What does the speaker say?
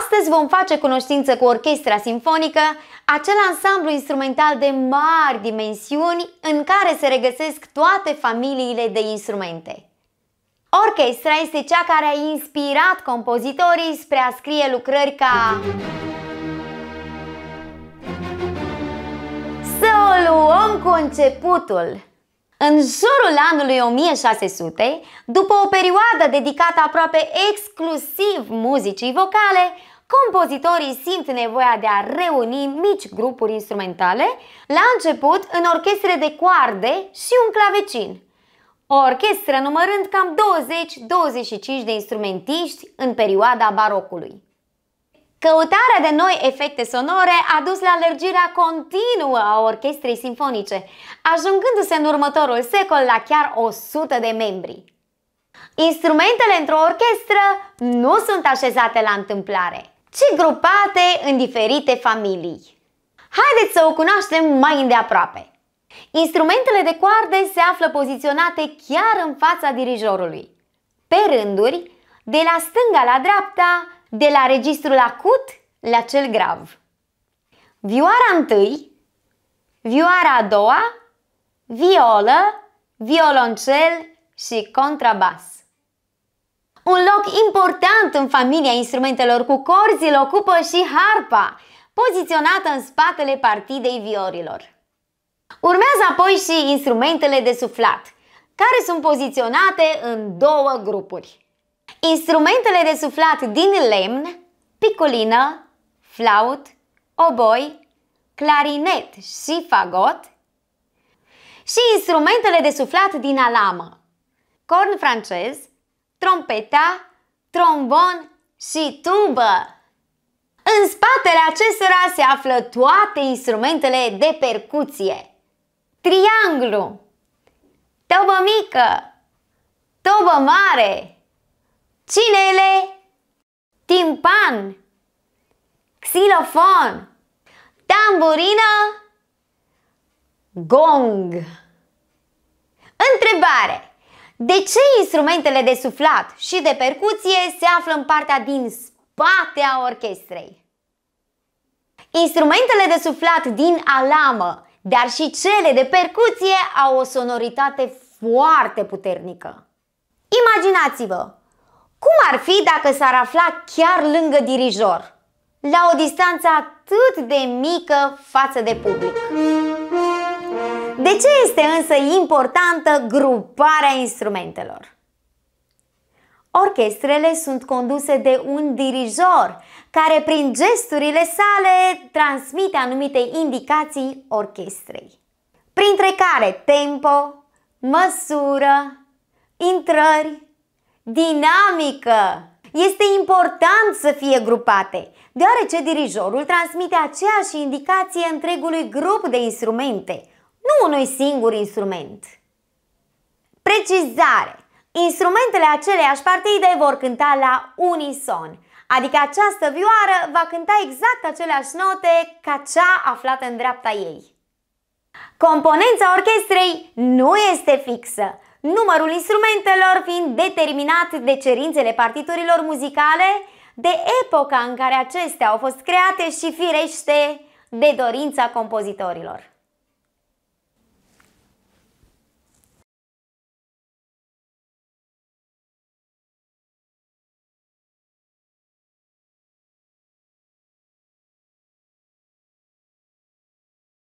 Astăzi vom face cunoștință cu orchestra Sinfonică, acel ansamblu instrumental de mari dimensiuni în care se regăsesc toate familiile de instrumente. Orchestra este cea care a inspirat compozitorii spre a scrie lucrări ca... Să o luăm cu începutul! În jurul anului 1600, după o perioadă dedicată aproape exclusiv muzicii vocale, compozitorii simt nevoia de a reuni mici grupuri instrumentale, la început în orchestre de coarde și un clavecin. O orchestră numărând cam 20-25 de instrumentiști în perioada barocului. Căutarea de noi efecte sonore a dus la alergirea continuă a orchestrei simfonice, ajungându-se în următorul secol la chiar 100 de membri. Instrumentele într-o orchestră nu sunt așezate la întâmplare ci grupate în diferite familii. Haideți să o cunoaștem mai îndeaproape. Instrumentele de coarde se află poziționate chiar în fața dirijorului. Pe rânduri, de la stânga la dreapta, de la registrul acut la cel grav. Vioara întâi, vioara a doua, violă, violoncel și contrabas. Un loc important în familia instrumentelor cu corzi îl ocupă și harpa, poziționată în spatele partidei viorilor. Urmează apoi și instrumentele de suflat, care sunt poziționate în două grupuri. Instrumentele de suflat din lemn, picolină, flaut, oboi, clarinet și fagot și instrumentele de suflat din alamă, corn francez, trompeta, trombon și tubă. În spatele acestora se află toate instrumentele de percuție. Trianglu, tobă mică, tobă mare, cinele, timpan, xilofon, tamburină, gong. Întrebare! De ce instrumentele de suflat și de percuție se află în partea din spatea orchestrei? Instrumentele de suflat din alamă, dar și cele de percuție au o sonoritate foarte puternică. Imaginați-vă! Cum ar fi dacă s-ar afla chiar lângă dirijor, la o distanță atât de mică față de public? De ce este însă importantă gruparea instrumentelor? Orchestrele sunt conduse de un dirijor care prin gesturile sale transmite anumite indicații orchestrei, printre care tempo, măsură, intrări, dinamică. Este important să fie grupate, deoarece dirijorul transmite aceeași indicație întregului grup de instrumente – nu unui singur instrument. Precizare! Instrumentele aceleiași partide vor cânta la unison, adică această vioară va cânta exact aceleași note ca cea aflată în dreapta ei. Componența orchestrei nu este fixă, numărul instrumentelor fiind determinat de cerințele partiturilor muzicale, de epoca în care acestea au fost create și firește de dorința compozitorilor.